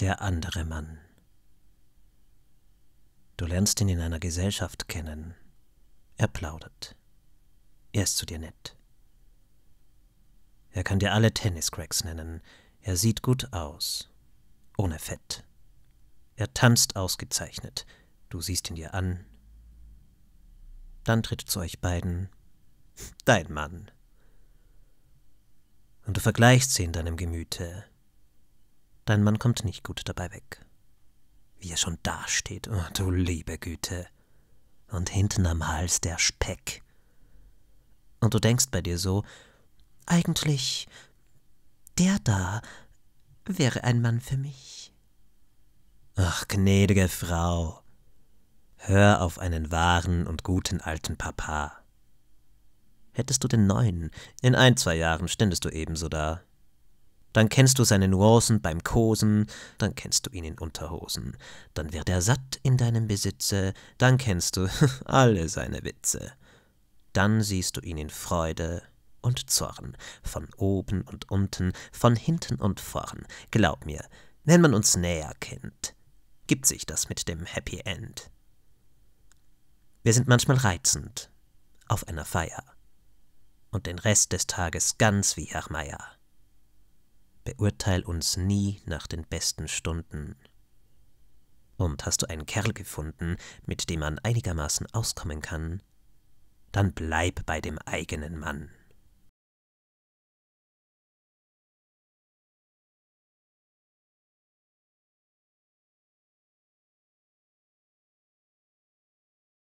der andere Mann. Du lernst ihn in einer Gesellschaft kennen. Er plaudert. Er ist zu dir nett. Er kann dir alle Tenniscracks nennen. Er sieht gut aus. Ohne Fett. Er tanzt ausgezeichnet. Du siehst ihn dir an. Dann tritt zu euch beiden dein Mann. Und du vergleichst sie in deinem Gemüte. Dein Mann kommt nicht gut dabei weg. Wie er schon dasteht, oh, du liebe Güte. Und hinten am Hals der Speck. Und du denkst bei dir so, eigentlich, der da wäre ein Mann für mich. Ach, gnädige Frau, hör auf einen wahren und guten alten Papa. Hättest du den neuen, in ein, zwei Jahren ständest du ebenso da. Dann kennst du seine Nuancen beim Kosen, dann kennst du ihn in Unterhosen. Dann wird er satt in deinem Besitze, dann kennst du alle seine Witze. Dann siehst du ihn in Freude und Zorn, von oben und unten, von hinten und vorn. Glaub mir, wenn man uns näher kennt, gibt sich das mit dem Happy End. Wir sind manchmal reizend auf einer Feier und den Rest des Tages ganz wie Herr Meier beurteil uns nie nach den besten Stunden. Und hast du einen Kerl gefunden, mit dem man einigermaßen auskommen kann, dann bleib bei dem eigenen Mann.